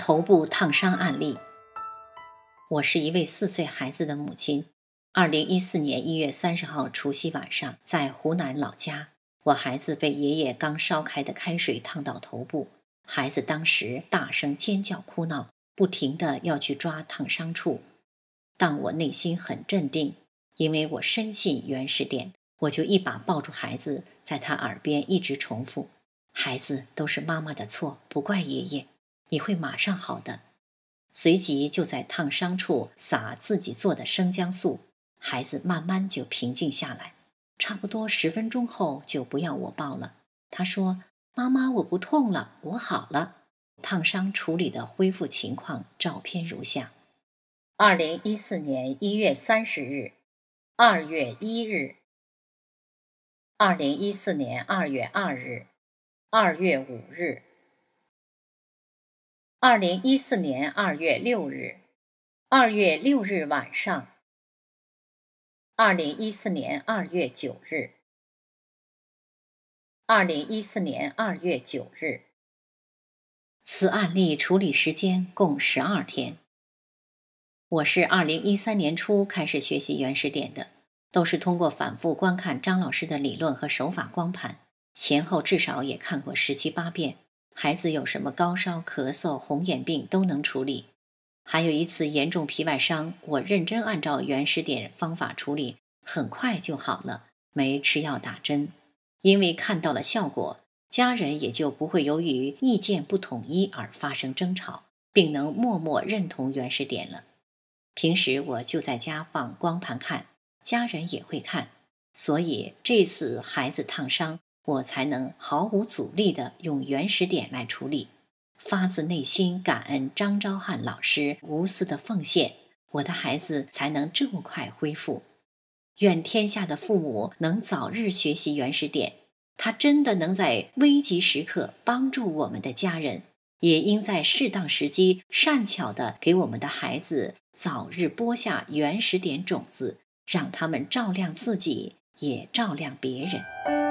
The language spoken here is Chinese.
头部烫伤案例。我是一位四岁孩子的母亲。二零一四年一月三十号除夕晚上，在湖南老家，我孩子被爷爷刚烧开的开水烫到头部。孩子当时大声尖叫哭闹，不停的要去抓烫伤处。但我内心很镇定，因为我深信原始点，我就一把抱住孩子，在他耳边一直重复：“孩子都是妈妈的错，不怪爷爷。”你会马上好的，随即就在烫伤处撒自己做的生姜素，孩子慢慢就平静下来。差不多十分钟后就不要我抱了，他说：“妈妈，我不痛了，我好了。”烫伤处理的恢复情况照片如下：二零一四年一月三十日，二月一日，二零一四年二月二日，二月五日。二零一四年二月六日，二月六日晚上。二零一四年二月九日，二零一四年二月九日，此案例处理时间共十二天。我是二零一三年初开始学习原始点的，都是通过反复观看张老师的理论和手法光盘，前后至少也看过十七八遍。孩子有什么高烧、咳嗽、红眼病都能处理，还有一次严重皮外伤，我认真按照原始点方法处理，很快就好了，没吃药打针。因为看到了效果，家人也就不会由于意见不统一而发生争吵，并能默默认同原始点了。平时我就在家放光盘看，家人也会看，所以这次孩子烫伤。我才能毫无阻力地用原始点来处理，发自内心感恩张昭汉老师无私的奉献，我的孩子才能这么快恢复。愿天下的父母能早日学习原始点，它真的能在危急时刻帮助我们的家人，也应在适当时机善巧地给我们的孩子早日播下原始点种子，让他们照亮自己，也照亮别人。